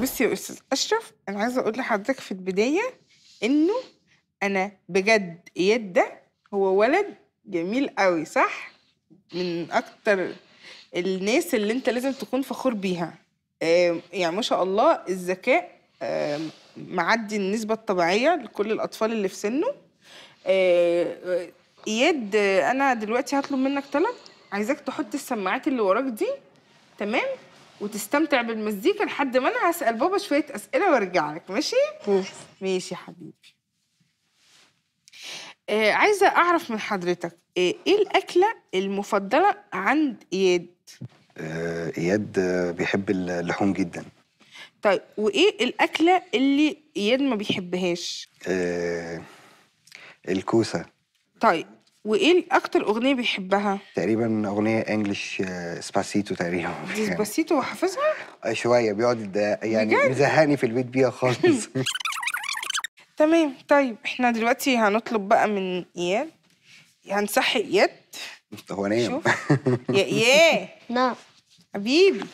بصي يا استاذ اشرف انا عايزه اقول لحضرتك في البدايه انه انا بجد اياد ده هو ولد جميل قوي صح من اكتر الناس اللي انت لازم تكون فخور بيها يعني ما شاء الله الذكاء معدي النسبة الطبيعية لكل الأطفال اللي في سنه إياد آه، آه، أنا دلوقتي هطلب منك ثلاث عايزاك تحط السماعات اللي وراك دي تمام وتستمتع بالمزيكا لحد ما انا هسال بابا شويه اسئله وارجع لك ماشي ماشي يا حبيبي آه عايزه اعرف من حضرتك آه ايه الاكله المفضله عند اياد آه اياد بيحب اللحوم جدا طيب وايه الاكله اللي اياد ما بيحبهاش آه الكوسه طيب وايه اكتر اغنيه بيحبها تقريبا اغنيه انجلش سباسيتو آه، تقريبا سباسيتو حافظها آه، شويه بيقعد يعني مزهقني في البيت بيها خالص تمام طيب احنا دلوقتي هنطلب بقى من اياد هنصحي اياد هو نايم يا اياد نعم حبيبي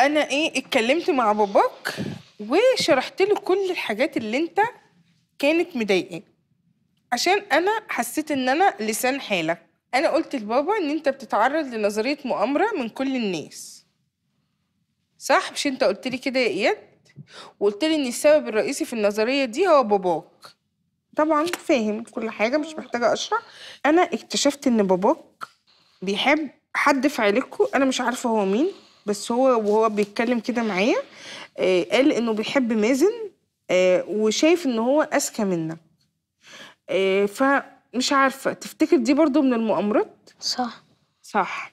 انا ايه اتكلمت مع باباك وشرحت له كل الحاجات اللي انت كانت مضايقاك عشان انا حسيت ان انا لسان حالك انا قلت لبابا ان انت بتتعرض لنظريه مؤامره من كل الناس صح مش انت قلت لي كده يا اياد وقلت لي ان السبب الرئيسي في النظريه دي هو باباك طبعا فاهم كل حاجه مش محتاجه اشرح انا اكتشفت ان باباك بيحب حد في عيلتكم انا مش عارفه هو مين بس هو وهو بيتكلم كده معايا آه قال انه بيحب مازن آه وشايف ان هو اذكى منك آه، فمش عارفة تفتكر دي برضو من المؤامرات؟ صح صح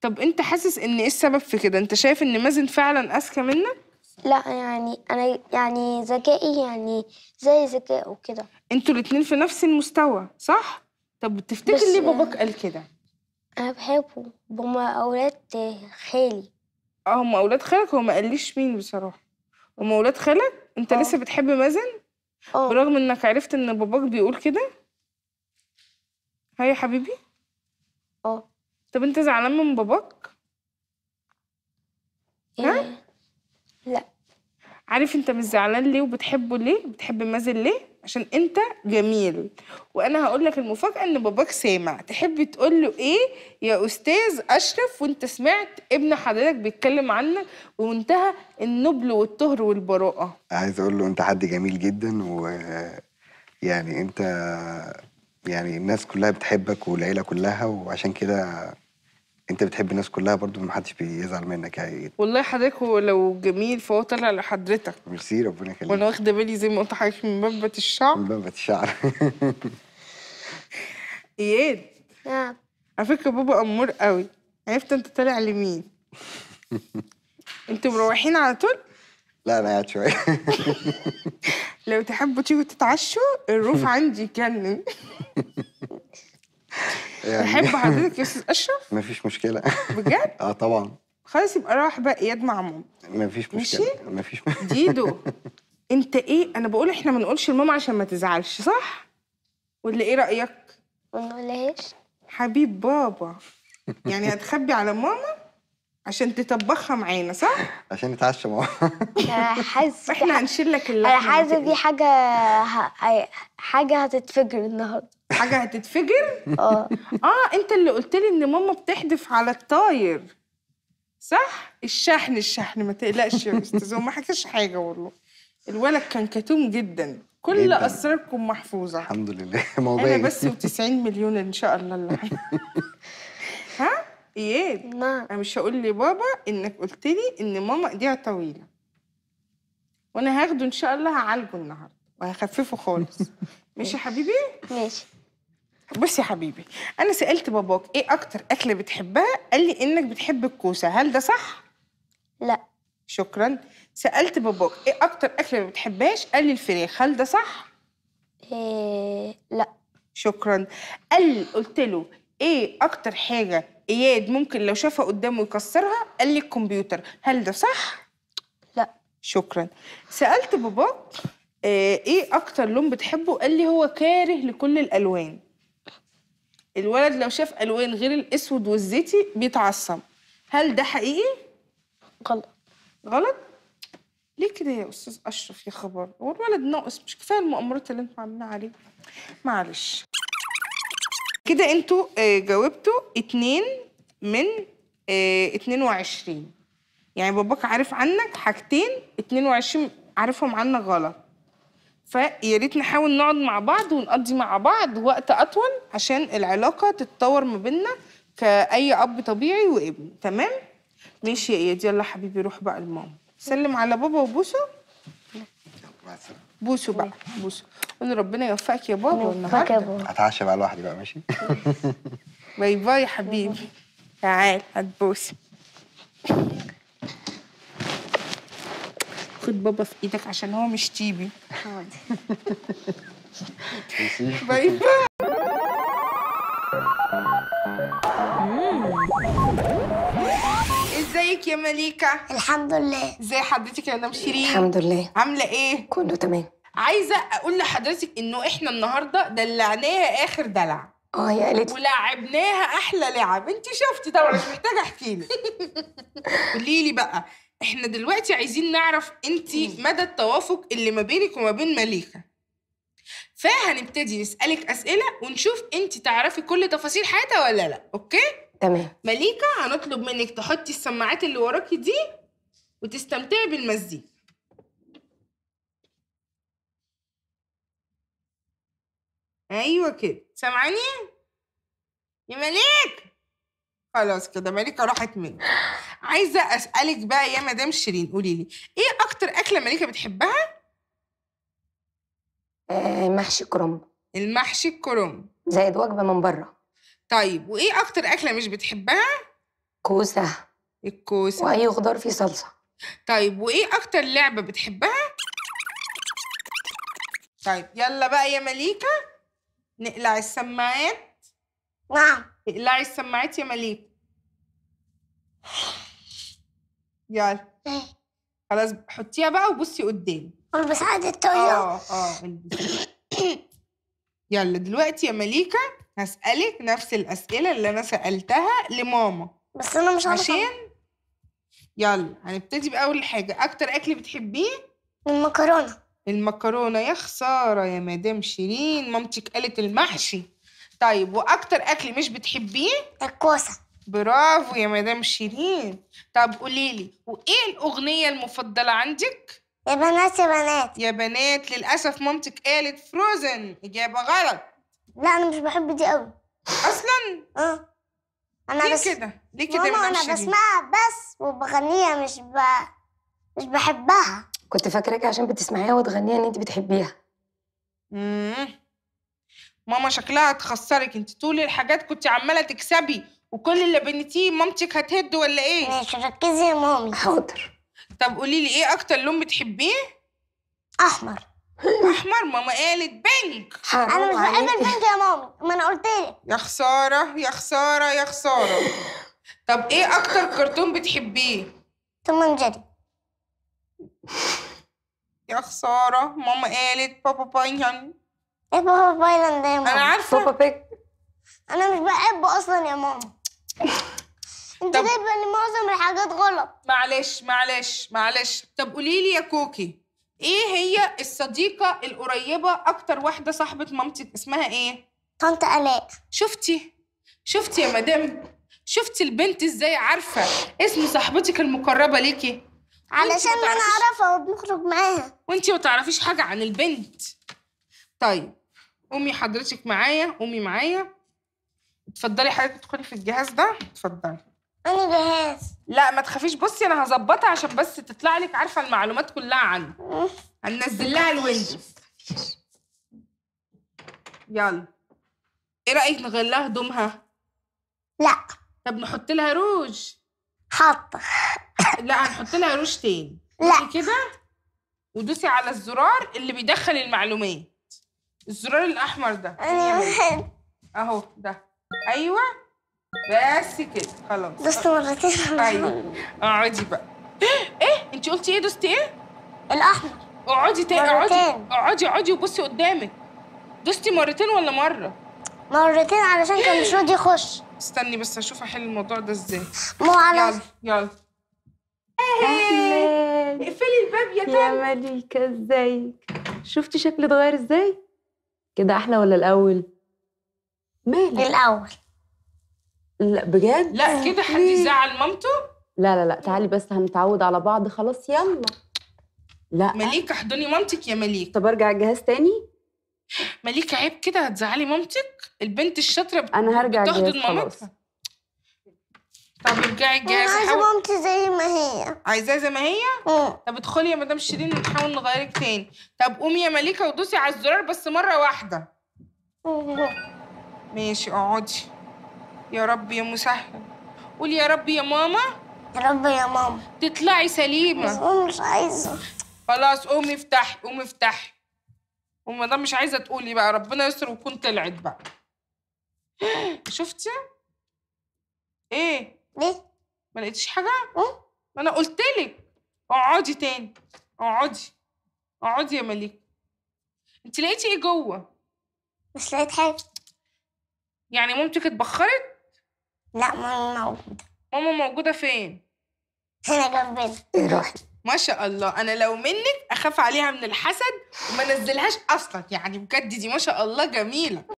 طب انت حاسس ان ايه السبب في كده؟ انت شايف ان مازن فعلا اذكى منك؟ لا يعني انا يعني ذكائي يعني زي ذكائه كده انتوا الاثنين في نفس المستوى صح؟ طب تفتكر ليه باباك قال كده؟ انا بحبه هما اولاد خالي اه هما اولاد خالك هو ما قاليش مين بصراحة هما اولاد خالك انت أوه. لسه بتحب مازن؟ اه. برغم انك عرفت ان باباك بيقول كده هاي يا حبيبي اه طب انت زعلان من باباك ها لا عارف انت مش زعلان ليه وبتحبه ليه بتحب مازن ليه عشان انت جميل وانا هقول لك المفاجاه ان باباك سامع تحب تقول له ايه يا استاذ اشرف وانت سمعت ابن حضرتك بيتكلم عنك بمنتهى النبل والطهر والبراءه عايز اقول له انت حد جميل جدا و يعني انت يعني الناس كلها بتحبك والعيله كلها وعشان كده انت بتحب الناس كلها برضو حدش بيزعل منك يعني والله حضرتك هو لو جميل فهو طالع لحضرتك ميرسي ربنا يخليك وانا واخده بالي زي ما قلت حضرتك من بابة الشعر من بابة الشعر اياد نعم على فكره بابا امور قوي عرفت انت طالع لمين انتوا مروحين على طول لا انا قاعد شويه لو تحبوا تيجوا تتعشوا الروف عندي يكلم يعني تحب حضرتك يا استاذ اشرف؟ مفيش مشكله بجد؟ اه طبعا خلاص يبقى راح بقى اياد مع ماما مفيش مشكله مفيش مشكله ديدو انت ايه انا بقول احنا ما نقولش لماما عشان ما تزعلش صح؟ ولا ايه رايك؟ ما نقولهاش حبيب بابا يعني هتخبي على ماما؟ عشان تطبخها معانا صح؟ عشان نتعشى مع حاسس احنا هنشيل لك اللحمه انا حاسس دي حاجه حاجه هتتفجر النهارده حاجه هتتفجر؟ اه اه انت اللي قلت لي ان ماما بتحدف على الطاير صح؟ الشحن الشحن ما تقلقش يا استاذ ما حكاش حاجه والله الولد كان كتوم جدا كل اسراركم محفوظه الحمد لله موضوعي انا بس و90 مليون ان شاء الله اللحمه ها؟ اياد نعم انا مش هقول لبابا انك قلت لي ان ماما ايديها طويله وانا هاخده ان شاء الله هعالجه النهارده وهخففه خالص ماشي يا حبيبي ماشي بص يا حبيبي انا سالت باباك ايه اكتر اكله بتحبها قال لي انك بتحب الكوسه هل ده صح لا شكرا سالت باباك ايه اكتر اكله ما بتحبهاش قال لي الفراخ هل ده صح إيه لا شكرا قال قلت له ايه اكتر حاجه اياد ممكن لو شافها قدامه يكسرها قال لي الكمبيوتر هل ده صح لا شكرا سالت باباك آه، ايه اكتر لون بتحبه قال لي هو كاره لكل الالوان الولد لو شاف الوان غير الاسود والزيتي بيتعصب هل ده حقيقي غلط غلط ليه كده يا استاذ اشرف يا خبر هو الولد ناقص مش كفايه المؤامرات اللي انتوا عاملينها عليه معلش كده انتوا آه، جاوبتوا اتنين من آه، اتنين وعشرين يعني باباك عارف عنك حاجتين اتنين وعشرين عارفهم عنك غلط فيا ريت نحاول نقعد مع بعض ونقضي مع بعض وقت اطول عشان العلاقه تتطور ما بينا كاي اب طبيعي وابن تمام ماشي يا اياد يلا حبيبي روح بقى لماما سلم على بابا وبوسه مع السلامه بوسوا بقى طيب. بوسوا قولي ربنا يوفقك يا بابا والنهارده هتعشى بقى لوحدي بقى ماشي باي باي يا حبيبي تعال هتبوس خد بابا في ايدك عشان هو مش تيبي باي باي عليك يا مليكة الحمد لله ازي حضرتك يا مدام شيرين الحمد لله عاملة ايه كله تمام عايزة اقول لحضرتك انه احنا النهاردة دلعناها اخر دلع اه يا قلت ولعبناها احلى لعب انت شفتي طبعا مش محتاجه احكي لك قولي لي بقى احنا دلوقتي عايزين نعرف انت مدى التوافق اللي ما بينك وما بين مليكه فهنبتدي نسالك اسئله ونشوف انت تعرفي كل تفاصيل حياتها ولا لا اوكي تمام مليكه هنطلب منك تحطي السماعات اللي وراكي دي وتستمتعي بالمزيكا ايوه كده سامعاني يا مليك خلاص كده مليكه راحت مني عايزه اسالك بقى يا مدام شيرين قولي لي ايه اكتر اكله مليكه بتحبها آه، محشي كرنب المحشي الكرنب زائد وجبه من بره طيب وايه اكتر اكله مش بتحبها كوسه الكوسه واي خضار فيه صلصه طيب وايه اكتر لعبه بتحبها طيب يلا بقى يا مليكه نقلع السماعات نعم اقلعي السماعات يا مليكه يلا إيه. خلاص حطيها بقى وبصي قدام البس عادة الطيارة اه اه يلا دلوقتي يا مليكة هسألك نفس الأسئلة اللي أنا سألتها لماما بس أنا مش عارفة عشان يلا هنبتدي بأول حاجة أكتر أكل بتحبيه؟ المكرونة المكرونة يا خسارة يا مدام شيرين مامتك قالت المحشي طيب وأكتر أكل مش بتحبيه؟ الكوسة برافو يا مدام شيرين طب قوليلي وإيه الأغنية المفضلة عندك؟ يا بنات يا بنات يا بنات للأسف مامتك قالت فروزن إجابة غلط لا أنا مش بحب دي أوي أصلا؟ أه أنا ليه بس كده؟ ليه كده ماما أنا بسمعها بس وبغنيها مش ب... مش بحبها كنت فاكراكي عشان بتسمعيها وتغنيها إن أنت بتحبيها مم. ماما شكلها هتخسرك أنت طول الحاجات كنت عمالة تكسبي وكل اللي بنتيه مامتك هتهد ولا إيه؟ ماشي ركزي يا مامي حاضر طب قولي لي ايه اكتر لون بتحبيه احمر احمر ماما قالت بينك انا مش بحب البينك يا ماما ما انا قلت لك يا خساره يا خساره يا خساره طب ايه اكتر كرتون بتحبيه توم جيري يا خساره ماما قالت بابا باين ايه بابا باين ده يا ماما انا عارفه بابا بيك انا مش بحبه اصلا يا ماما انت طب... جايبه معظم الحاجات غلط معلش معلش معلش طب قولي لي يا كوكي ايه هي الصديقه القريبه اكتر واحده صاحبه مامتك اسمها ايه طنط الاء شفتي شفتي يا مدام شفتي البنت ازاي عارفه اسم صاحبتك المقربه ليكي علشان ما انا اعرفها وبنخرج معاها وانت ما تعرفيش حاجه عن البنت طيب قومي حضرتك معايا قومي معايا اتفضلي حضرتك تدخلي في الجهاز ده اتفضلي انا جهاز لا ما تخافيش بصي انا هظبطها عشان بس تطلع لك عارفه المعلومات كلها عنه هننزل لها الويندوز يلا ايه رايك نغير لها هدومها لا طب نحط لها روج حاطه لا هنحط لها روج تاني لا كده ودوسي على الزرار اللي بيدخل المعلومات الزرار الاحمر ده اهو ده ايوه بس كده خلاص دوست مرتين ايوه اقعدي بقى ايه انت قلتي ايه دوستي ايه؟ الاحمر اقعدي تاني اقعدي اقعدي اقعدي وبصي قدامك دوستي مرتين ولا مره؟ مرتين علشان كان مش راضي يخش استني بس اشوف احل الموضوع ده ازاي مو على يلا يلا اقفلي الباب يا تامر يا مليكة ازيك شفتي شكلي اتغير ازاي؟ كده احلى ولا الاول؟ مالك؟ الاول لا بجد لا كده حد يزعل مامته لا لا لا تعالي بس هنتعود على بعض خلاص يلا لا مليكة احضني مامتك يا مليك طب ارجع الجهاز تاني مليكة عيب كده هتزعلي مامتك البنت الشاطرة بت... انا هرجع الجهاز خلاص طب ارجعي الجهاز انا عايزة مامتي زي ما هي عايزاها زي ما هي؟ اه طب ادخلي يا مدام شيرين نحاول نغيرك تاني طب قومي يا مليكة ودوسي على الزرار بس مرة واحدة مم. ماشي اقعدي يا رب يا مسهل قولي يا رب يا ماما يا رب يا ماما تطلعي سليمه بس مش عايزه خلاص قومي افتحي قومي افتحي وما ده مش عايزه تقولي بقى ربنا يستر وكون طلعت بقى شفتي ايه ليه ما لقيتيش حاجه أه؟ ما انا قلت لك اقعدي تاني اقعدي اقعدي يا مليك انت لقيتي ايه جوه مش لقيت حاجه يعني مامتك اتبخرت لا ماما موجودة ماما موجودة فين؟ هنا جنبنا روحي ما شاء الله انا لو منك اخاف عليها من الحسد وما نزلهاش اصلا يعني بجد دي ما شاء الله جميله